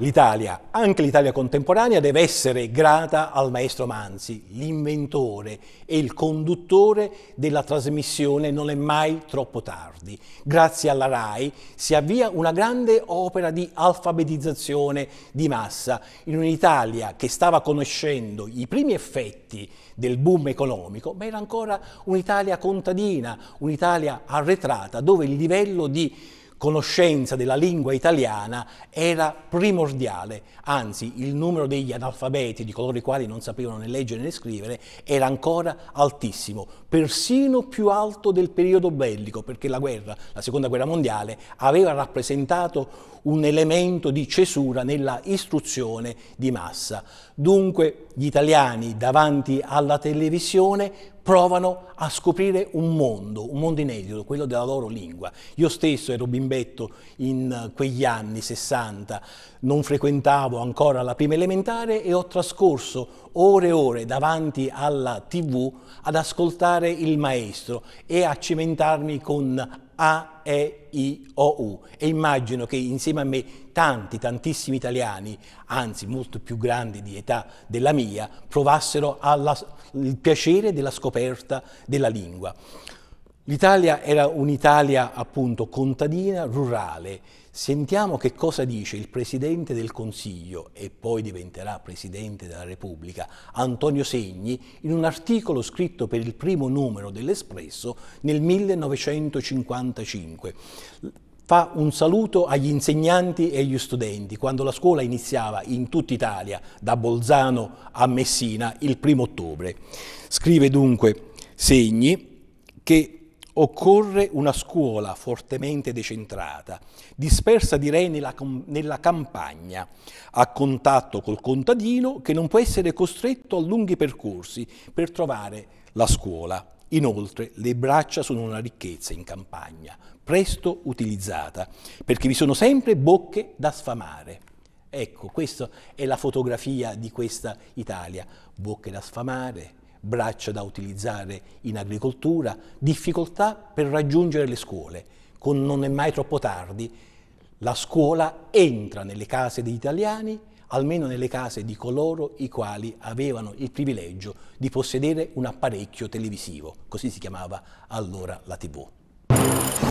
l'Italia, anche l'Italia contemporanea, deve essere grata al maestro Manzi, l'inventore e il conduttore della trasmissione Non è mai troppo tardi. Grazie alla RAI si avvia una grande opera di alfabetizzazione di massa in un'Italia che stava conoscendo i primi effetti del boom economico, ma era ancora un'Italia contadina, un'Italia arretrata, dove il livello di conoscenza della lingua italiana era primordiale, anzi il numero degli analfabeti, di coloro i quali non sapevano né leggere né scrivere, era ancora altissimo, persino più alto del periodo bellico, perché la guerra, la seconda guerra mondiale, aveva rappresentato un elemento di cesura nella istruzione di massa. Dunque gli italiani davanti alla televisione provano a scoprire un mondo, un mondo inedito, quello della loro lingua. Io stesso ero bimbetto in eh, quegli anni 60, non frequentavo ancora la prima elementare e ho trascorso ore e ore davanti alla tv ad ascoltare il maestro e a cimentarmi con a, E, I, O, U. E immagino che insieme a me tanti, tantissimi italiani, anzi molto più grandi di età della mia, provassero alla, il piacere della scoperta della lingua. L'Italia era un'Italia appunto contadina, rurale. Sentiamo che cosa dice il Presidente del Consiglio e poi diventerà Presidente della Repubblica, Antonio Segni, in un articolo scritto per il primo numero dell'Espresso nel 1955 fa un saluto agli insegnanti e agli studenti quando la scuola iniziava in tutta Italia, da Bolzano a Messina, il primo ottobre. Scrive dunque Segni che Occorre una scuola fortemente decentrata, dispersa direi nella, nella, campagna, a contatto col contadino che non può essere costretto a lunghi percorsi per trovare la scuola. Inoltre le braccia sono una ricchezza in campagna, presto utilizzata, perché vi sono sempre bocche da sfamare. Ecco, questa è la fotografia di questa Italia. Bocche da sfamare, braccia da utilizzare in agricoltura, difficoltà per raggiungere le scuole, con non è mai troppo tardi. La scuola entra nelle case degli italiani, almeno nelle case di coloro i quali avevano il privilegio di possedere un apparecchio televisivo, così si chiamava allora la TV.